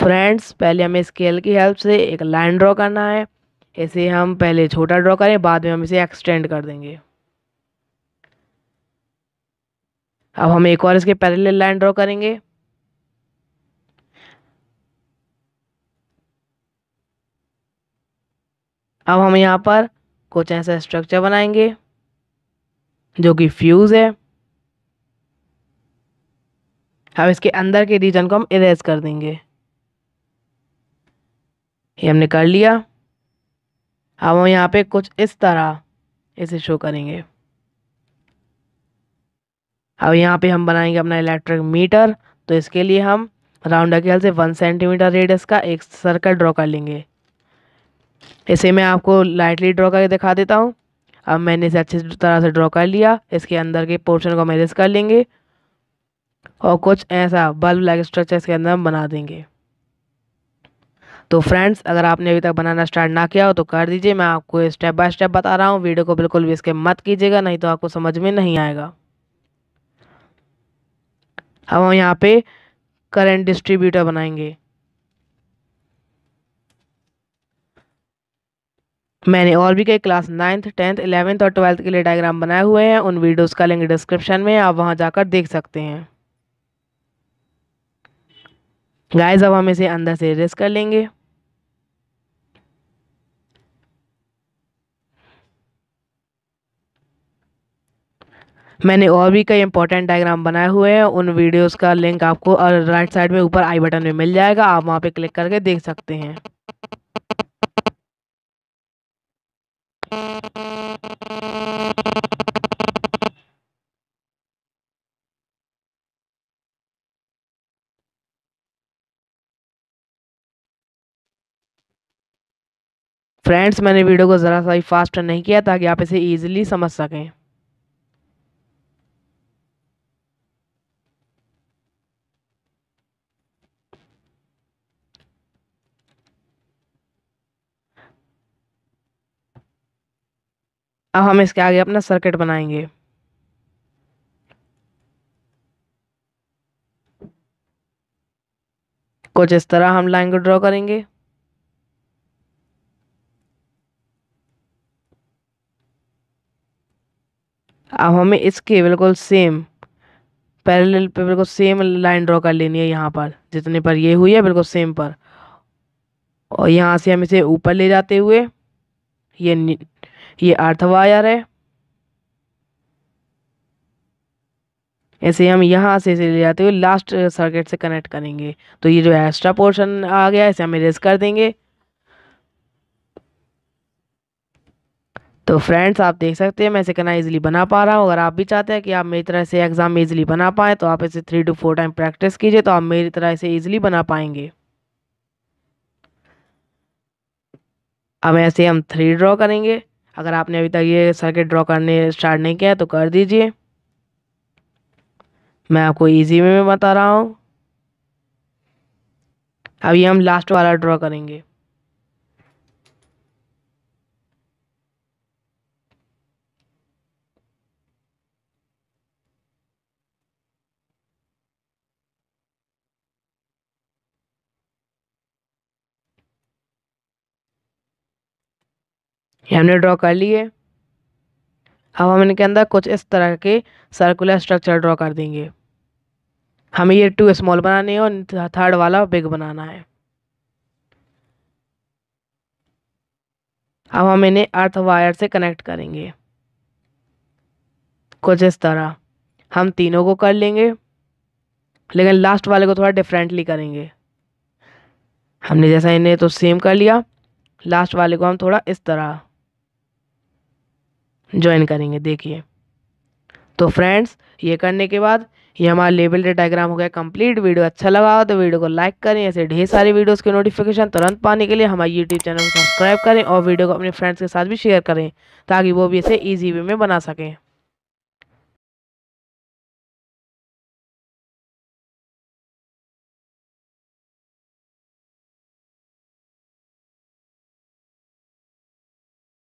friends पहले हमें scale की हेल्प से एक लाइन ड्रॉ करना है इसे हम पहले छोटा ड्रॉ करें बाद में हम इसे एक्सटेंड कर देंगे अब हम एक और इसके पैरेलल लाइन ड्रॉ करेंगे अब हम यहाँ पर कुछ ऐसा स्ट्रक्चर बनाएंगे जो कि फ्यूज़ है अब इसके अंदर के रीजन को हम इरेज कर देंगे ये हमने कर लिया अब हम यहाँ पे कुछ इस तरह इसे शो करेंगे अब यहाँ पे हम बनाएंगे अपना इलेक्ट्रिक मीटर तो इसके लिए हम राउंड अकेल से वन सेंटीमीटर रेडियस का एक सर्कल ड्रॉ कर लेंगे इसे मैं आपको लाइटली ड्रॉ करके दिखा देता हूँ अब मैंने इसे अच्छी तरह से ड्रॉ कर लिया इसके अंदर के पोर्शन को मैनेज कर लेंगे और कुछ ऐसा बल्ब लाइक स्ट्रक्चर इसके अंदर हम बना देंगे तो फ्रेंड्स अगर आपने अभी तक बनाना स्टार्ट ना किया हो तो कर दीजिए मैं आपको स्टेप बाय स्टेप बता रहा हूँ वीडियो को बिल्कुल भी इसके मत कीजिएगा नहीं तो आपको समझ में नहीं आएगा अब हम यहाँ पे करंट डिस्ट्रीब्यूटर बनाएंगे मैंने और भी कई क्लास नाइन्थ टेंथ इलेवेंथ और ट्वेल्थ के लिए डायग्राम बनाए हुए हैं उन वीडियोस का लिंक डिस्क्रिप्शन में आप वहां जाकर देख सकते हैं गाइस अब हम इसे अंदर से रेस कर लेंगे मैंने और भी कई इंपॉर्टेंट डायग्राम बनाए हुए हैं उन वीडियोस का लिंक आपको और राइट साइड में ऊपर आई बटन में मिल जाएगा आप वहाँ पे क्लिक करके देख सकते हैं फ्रेंड्स मैंने वीडियो को ज़रा सा ही फास्ट नहीं किया ताकि आप इसे ईजिली समझ सकें अब हम इसके आगे अपना सर्किट बनाएंगे कुछ इस तरह हम लाइन को ड्रॉ करेंगे अब हमें इसके बिल्कुल सेम पैरेलल पे बिल्कुल सेम लाइन ड्रॉ कर लेनी है यहाँ पर जितने पर ये हुई है बिल्कुल सेम पर और यहाँ से हम इसे ऊपर ले जाते हुए ये ये आठवा वायर है ऐसे हम यहाँ से इसे ले जाते हुए लास्ट सर्किट uh, से कनेक्ट करेंगे तो ये जो एक्स्ट्रा पोर्शन आ गया इसे हम इरेज कर देंगे तो फ्रेंड्स आप देख सकते हैं मैं इसे कितना इजीली बना पा रहा हूँ अगर आप भी चाहते हैं कि आप मेरी तरह से एग्ज़ाम में बना पाएँ तो आप इसे three two four time practice कीजिए तो आप मेरी तरह इसे ईजिली बना पाएंगे अब ऐसे हम थ्री ड्रॉ करेंगे अगर आपने अभी तक ये सर्किट ड्रॉ करने स्टार्ट नहीं किया तो कर दीजिए मैं आपको इजी में बता रहा हूँ अभी हम लास्ट वाला ड्रॉ करेंगे ये हमने ड्रॉ कर लिए अब हम इनके अंदर कुछ इस तरह के सर्कुलर स्ट्रक्चर ड्रॉ कर देंगे हमें ये टू स्मॉल बनाने हैं और थर्ड वाला बिग बनाना है अब हम इन्हें अर्थ वायर से कनेक्ट करेंगे कुछ इस तरह हम तीनों को कर लेंगे लेकिन लास्ट वाले को थोड़ा डिफरेंटली करेंगे हमने जैसा इन्हें तो सेम कर लिया लास्ट वाले को हम थोड़ा इस तरह ज्वाइन करेंगे देखिए तो फ्रेंड्स ये करने के बाद ये हमारा लेबल डायग्राम हो गया कंप्लीट वीडियो अच्छा लगा हो तो वीडियो को लाइक करें ऐसे ढेर सारी वीडियोस के नोटिफिकेशन तुरंत पाने के लिए हमारे यूट्यूब चैनल को सब्सक्राइब करें और वीडियो को अपने फ्रेंड्स के साथ भी शेयर करें ताकि वो भी इसे ईजी वे में बना सकें